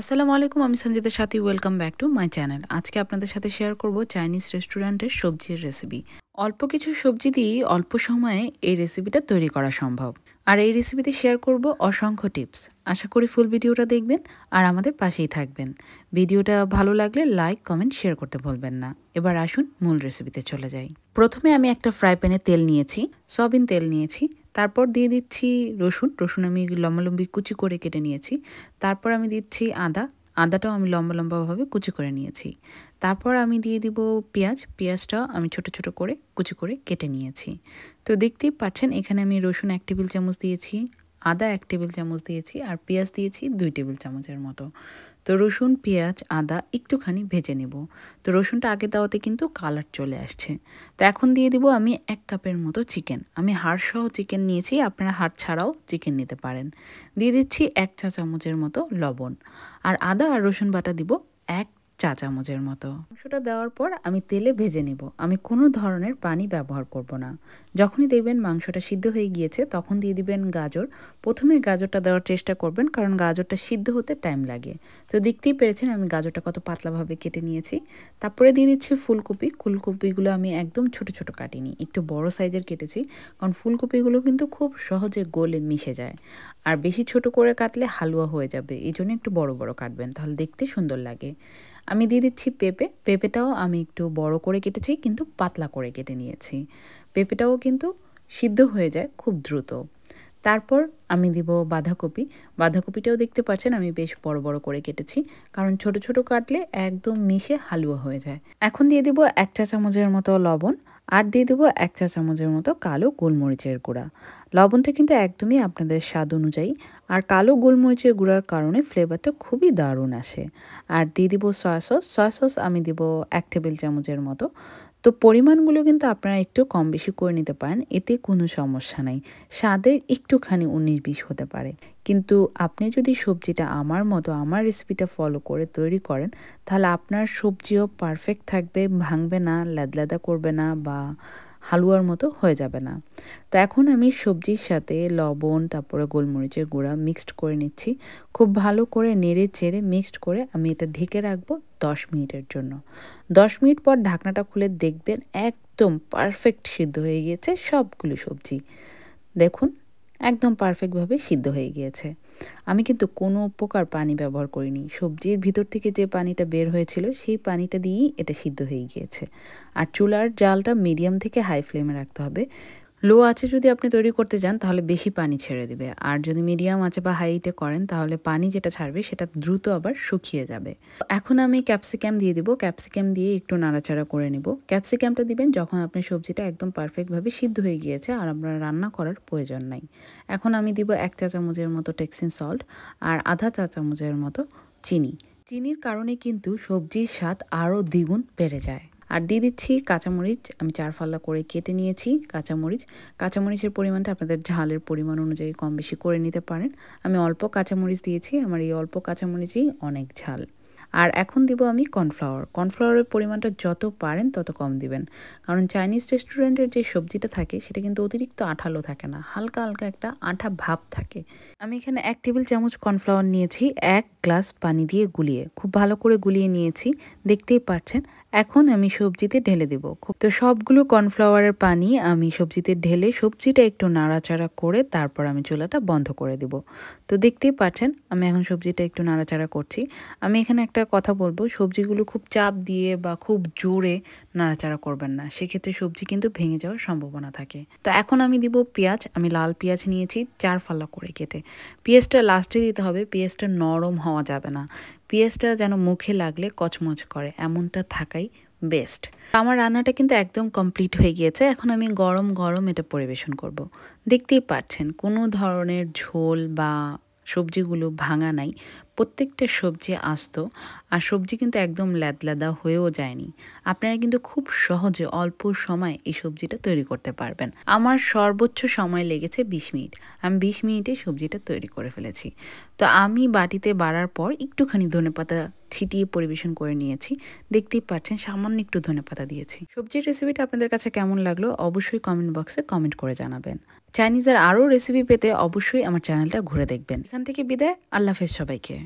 আসসালামু আলাইকুম আমি Sanjita Sathi welcome back to my channel আজকে আপনাদের সাথে শেয়ার করব চাইনিজ রেস্টুরেন্টের সবজির রেসিপি অল্প কিছু সবজি দিয়ে অল্প সময়ে এই রেসিপিটা তৈরি করা সম্ভব আর এই রেসিপিতে শেয়ার করব অসংখ্য টিপস আশা করি ফুল ভিডিওটা দেখবেন আর আমাদের পাশেই থাকবেন ভিডিওটা ভালো লাগলে লাইক কমেন্ট শেয়ার করতে ভুলবেন না এবার আসুন মূল রেসিপিতে চলে যাই প্রথমে আমি একটা ফ্রাই প্যানে তেল নিয়েছি সবিন তেল নিয়েছি তারপর দিয়ে দিচ্ছি রসুন রসুন আমি লম্বালম্বি কুচি করে কেটে নিয়েছি তারপর আমি দিচ্ছি আদা আদাটাও আমি লম্বা লম্বাভাবে কুচি করে নিয়েছি তারপর আমি দিয়ে দিব পেঁয়াজ পেঁয়াজটাও আমি ছোট ছোট করে কুচি করে কেটে নিয়েছি তো দেখতেই পাচ্ছেন এখানে আমি রসুন এক টেবিল চামচ দিয়েছি আদা এক টেবিল চামচ দিয়েছি আর পেঁয়াজ দিয়েছি দুই টেবিল চামচের মতো তো রসুন পেঁয়াজ আদা একটুখানি ভেজে নেব তো রসুনটা আগে দেওয়াতে কিন্তু কালার চলে আসছে তো এখন দিয়ে দিব আমি এক কাপের মতো চিকেন আমি হাড়সহ চিকেন নিয়েছি আপনারা হাড় ছাড়াও চিকেন নিতে পারেন দিয়ে দিচ্ছি এক চা চামচের মতো লবণ আর আদা আর রসুন বাটা দিব এক চা চামচের মতো মাংসটা দেওয়ার পর আমি তেলে ভেজে নেব আমি কোনো ধরনের পানি ব্যবহার করব না যখনই দেখবেন মাংসটা সিদ্ধ হয়ে গিয়েছে তখন দিয়ে দিবেন গাজর প্রথমে গাজরটা দেওয়ার চেষ্টা করবেন কারণ গাজরটা সিদ্ধ হতে টাইম লাগে তো দেখতেই পেরেছেন আমি গাজরটা কত পাতলাভাবে কেটে নিয়েছি তারপরে দিয়ে দিচ্ছি ফুলকপি ফুলকপিগুলো আমি একদম ছোট ছোট কাটিনি একটু বড় সাইজের কেটেছি কারণ ফুলকপিগুলো কিন্তু খুব সহজে গোলে মিশে যায় আর বেশি ছোট করে কাটলে হালুয়া হয়ে যাবে এই জন্য একটু বড় বড় কাটবেন তাহলে দেখতে সুন্দর লাগে আমি দিয়ে দিচ্ছি পেঁপে পেঁপেটাও আমি একটু বড় করে কেটেছি কিন্তু পাতলা করে কেটে নিয়েছি পেঁপেটাও কিন্তু সিদ্ধ হয়ে যায় খুব দ্রুত তারপর আমি দিব বাঁধাকপি বাঁধাকপিটাও দেখতে পাচ্ছেন আমি বেশ বড় বড় করে কেটেছি কারণ ছোট ছোট কাটলে একদম মিশে হালুয়া হয়ে যায় এখন দিয়ে দিব এক চা চামচের মতো লবণ আর দিয়ে দেবো এক চা চামচের মতো কালো গোলমরিচের গুঁড়া লবণটা কিন্তু একদমই আপনাদের স্বাদ অনুযায়ী আর কালো গোলমরিচের গুঁড়ার কারণে ফ্লেভারটা খুবই দারুণ আসে আর দিয়ে দিব সয়া সস সয়া সস আমি দিব এক টেবিল চামচের মতো তো পরিমাণগুলো কিন্তু আপনারা একটু কম বেশি করে নিতে পারেন এতে কোনো সমস্যা নাই স্বাদের একটুখানি উনিশ বিশ হতে পারে কিন্তু আপনি যদি সবজিটা আমার মতো আমার রেসিপিটা ফলো করে তৈরি করেন তাহলে আপনার সবজিও পারফেক্ট থাকবে ভাঙবে না লাদলাদা করবে না বা হালুয়ার মতো হয়ে যাবে না তো এখন আমি সবজির সাথে লবণ তারপরে গোলমরিচের গুঁড়া মিক্সড করে নিচ্ছি খুব ভালো করে নেড়ে চেড়ে মিক্সড করে আমি এটা ঢেকে রাখবো দশ মিনিটের জন্য দশ মিনিট পর ঢাকনাটা খুলে দেখবেন একদম পারফেক্ট সিদ্ধ হয়ে গিয়েছে সবগুলো সবজি দেখুন একদম পারফেক্টভাবে সিদ্ধ হয়ে গিয়েছে আমি কিন্তু কোনো প্রকার পানি ব্যবহার করিনি সবজির ভিতর থেকে যে পানিটা বের হয়েছিল সেই পানিটা দিয়েই এটা সিদ্ধ হয়ে গিয়েছে আর চুলার জালটা মিডিয়াম থেকে হাই ফ্লেমে রাখতে হবে লো আছে যদি আপনি তৈরি করতে যান তাহলে বেশি পানি ছেড়ে দিবে আর যদি মিডিয়াম আছে বা হাইটে করেন তাহলে পানি যেটা ছাড়বে সেটা দ্রুত আবার শুকিয়ে যাবে এখন আমি ক্যাপসিক্যাম দিয়ে দিব ক্যাপসিক্যাম দিয়ে একটু নাড়াচাড়া করে নিব ক্যাপসিক্যামটা দিবেন যখন আপনি সবজিটা একদম পারফেক্টভাবে সিদ্ধ হয়ে গিয়েছে আর আমরা রান্না করার প্রয়োজন নাই এখন আমি দিব এক চা চামচের মতো টেক্সিন সল্ট আর আধা চা চামচের মতো চিনি চিনির কারণে কিন্তু সবজির স্বাদ আরও দ্বিগুণ বেড়ে যায় আর দিয়ে দিচ্ছি কাঁচামরিচ আমি চার ফাল্লা করে কেটে নিয়েছি কাঁচামরিচ কাঁচামরিচের পরিমাণটা আপনাদের ঝালের পরিমাণ অনুযায়ী কম বেশি করে নিতে পারেন আমি অল্প কাঁচামরিচ দিয়েছি আমার এই অল্প কাঁচামরিচই অনেক ঝাল আর এখন দিব আমি কর্নফ্লাওয়ার কর্নফ্লাওয়ারের পরিমাণটা যত পারেন তত কম দিবেন কারণ চাইনিজ রেস্টুরেন্টের যে সবজিটা থাকে সেটা কিন্তু অতিরিক্ত আঠালো থাকে না হালকা হালকা একটা আঠা ভাব থাকে আমি এখানে এক টেবিল চামচ কর্নফ্লাওয়ার নিয়েছি এক গ্লাস পানি দিয়ে গুলিয়ে খুব ভালো করে গুলিয়ে নিয়েছি দেখতেই পাচ্ছেন এখন আমি সবজিতে ঢেলে দেব খুব তো সবগুলো কর্নফ্লাওয়ারের পানি আমি সবজিতে ঢেলে সবজিটা একটু নাড়াচাড়া করে তারপর আমি চুলাটা বন্ধ করে দেব তো দেখতেই পাচ্ছেন আমি এখন সবজিটা একটু নাড়াচাড়া করছি আমি এখানে একটা কথা বলবো সবজিগুলো খুব চাপ দিয়ে বা খুব জোরে নাড়াচাড়া করবেন না সেক্ষেত্রে সবজি কিন্তু ভেঙে যাওয়ার সম্ভাবনা থাকে তো এখন আমি দিব পেঁয়াজ আমি লাল পেঁয়াজ নিয়েছি চার ফাল্লা করে কেটে পেঁয়াজটা লাস্টে দিতে হবে পেঁয়াজটা নরম হওয়া নেওয়া যাবে না পেঁয়াজটা যেন মুখে লাগলে কচমচ করে এমনটা থাকাই বেস্ট আমার রান্নাটা কিন্তু একদম কমপ্লিট হয়ে গিয়েছে এখন আমি গরম গরম এটা পরিবেশন করব। দেখতেই পাচ্ছেন কোনো ধরনের ঝোল বা সবজিগুলো ভাঙা নাই প্রত্যেকটা সবজি আসতো আর সবজি কিন্তু একদম ল্যাদলাদা হয়েও যায়নি আপনারা কিন্তু খুব সহজে অল্প সময় এই সবজিটা তৈরি করতে পারবেন আমার সর্বোচ্চ সময় লেগেছে বিশ মিনিট আমি বিশ মিনিটে সবজিটা তৈরি করে ফেলেছি তো আমি বাটিতে বাড়ার পর একটুখানি ধনে পাতা ছিটিয়ে পরিবেশন করে নিয়েছি দেখতেই পাচ্ছেন সামান্য একটু ধনে পাতা দিয়েছি সবজির রেসিপিটা আপনাদের কাছে কেমন লাগলো অবশ্যই কমেন্ট বক্সে কমেন্ট করে জানাবেন চাইনিজের আরও রেসিপি পেতে অবশ্যই আমার চ্যানেলটা ঘুরে দেখবেন এখান থেকে বিদায় আল্লাহ হাফেজ সবাইকে